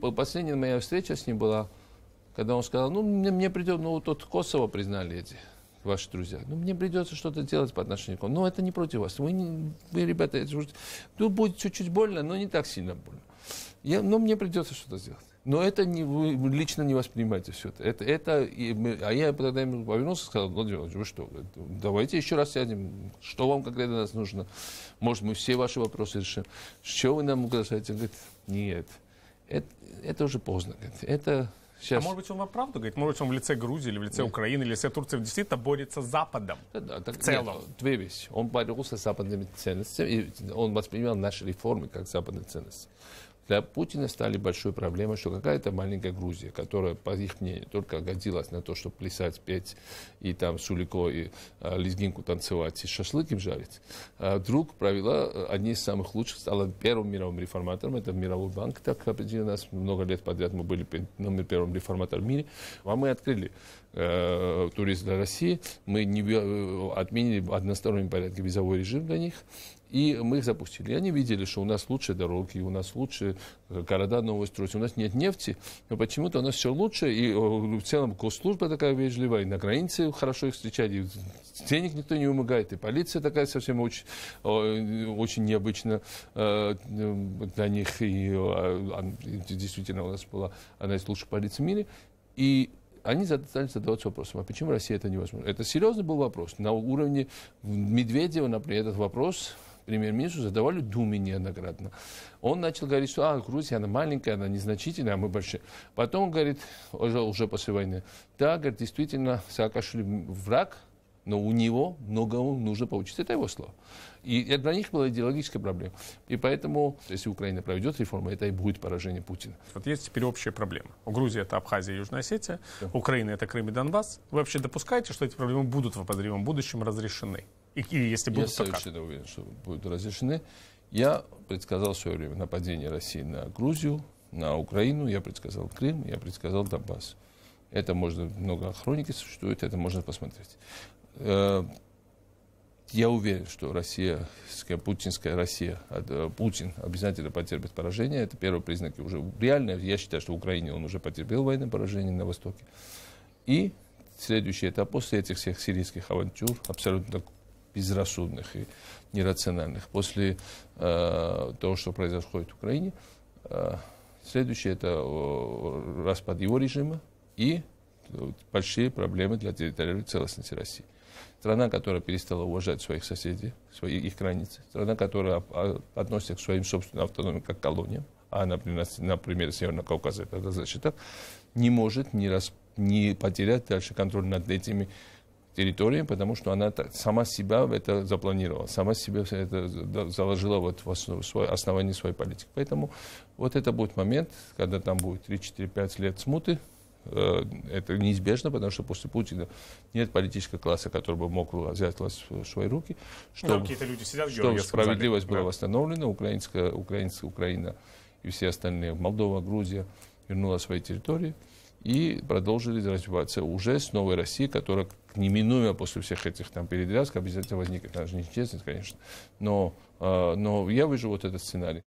Последняя моя встреча с ним была, когда он сказал, ну, мне, мне придет, ну, вот Косово признали эти ваши друзья. Ну, мне придется что-то делать по отношению к вам. Но это не против вас. Вы, не, вы ребята, это, ну, будет чуть-чуть больно, но не так сильно больно. Я, но мне придется что-то сделать. Но это не, вы лично не воспринимаете все это. это, это и мы, а я тогда ему повернулся и сказал, Владимир Владимирович, вы что, давайте еще раз сядем. Что вам конкретно нас нужно? Может, мы все ваши вопросы решим. Что вы нам угрожаете? Он говорит, нет это, это уже поздно. Это Сейчас. А может быть, он вам правду говорит? Может быть, он в лице Грузии, или в лице нет. Украины, или в лице Турции действительно борется с Западом да, да, так, в целом? Нет, две вещи. Он борется с западными ценностями, и он воспринимал наши реформы как западные ценности для Путина стали большой проблемой, что какая-то маленькая Грузия, которая, по их мнению, только годилась на то, чтобы плясать, петь и там сулико, и а, лезгинку танцевать, и шашлык им жарить, а, вдруг провела э, одни из самых лучших, стала первым мировым реформатором, это Мировой банк так определил нас, много лет подряд мы были номер первым реформатором в мире, а мы открыли э, турист для России. Мы не, э, отменили односторонний порядок визовой режим для них. И мы их запустили. И они видели, что у нас лучшие дороги, у нас лучше э, города новые строительства, у нас нет нефти, но почему-то у нас все лучше. И э, в целом госслужба такая вежливая, и на границе хорошо их встречать, и денег никто не вымогает, и полиция такая совсем очень, очень необычно для них. И а, действительно у нас была одна из лучших полиций в мире. И они стали задаваться вопросом, а почему Россия это невозможно? Это серьезный был вопрос. На уровне Медведева, например, этот вопрос премьер-министру задавали Думе неоднократно. Он начал говорить, что а, Грузия, она маленькая, она незначительная, а мы большие. Потом он говорит, уже, уже после войны, да, говорит, действительно, Саакашвили враг, но у него многому нужно получить. Это его слово. И это для них была идеологическая проблема. И поэтому, если Украина проведет реформы, это и будет поражение Путина. Вот есть теперь общая проблема. У Грузии это Абхазия и Южная Осетия, да. Украина это Крым и Донбасс. Вы вообще допускаете, что эти проблемы будут в обозримом будущем разрешены? И, и если будут, Я совершенно как? уверен, что будут разрешены. Я предсказал в свое время нападение России на Грузию, на Украину, я предсказал Крым, я предсказал Донбасс. Это можно, много хроники существует, это можно посмотреть. Э, я уверен, что Россия, путинская Россия, э, Путин обязательно потерпит поражение. Это первые признаки уже реально. Я считаю, что в Украине он уже потерпел военное поражение на Востоке. И следующий этап после этих всех сирийских авантюр, абсолютно безрассудных и нерациональных, после э, того, что происходит в Украине, э, следующий это э, распад его режима, и э, большие проблемы для территориальной целостности России. Страна, которая перестала уважать своих соседей, свои, их границы. Страна, которая а, относится к своим собственным автономиям как к колониям. А, например, на примере Северного Кавказа это значит так. Не может не, рас, не потерять дальше контроль над этими территориями, потому что она сама себя в это запланировала, сама себя это заложила вот в основу, свой, основание своей политики. Поэтому вот это будет момент, когда там будет 3-4-5 лет смуты, Э, это неизбежно, потому что после Путина нет политического класса, который бы мог взять власть в свои руки, ну чтобы, люди сидят, чтобы справедливость была да. восстановлена, украинская, украинская Украина и все остальные, Молдова, Грузия вернула свои территории и продолжили развиваться уже с новой Россией, которая неминуемо после всех этих там передрязок обязательно возникнет. Она же нечестность, конечно. Но, э, но я вижу вот этот сценарий.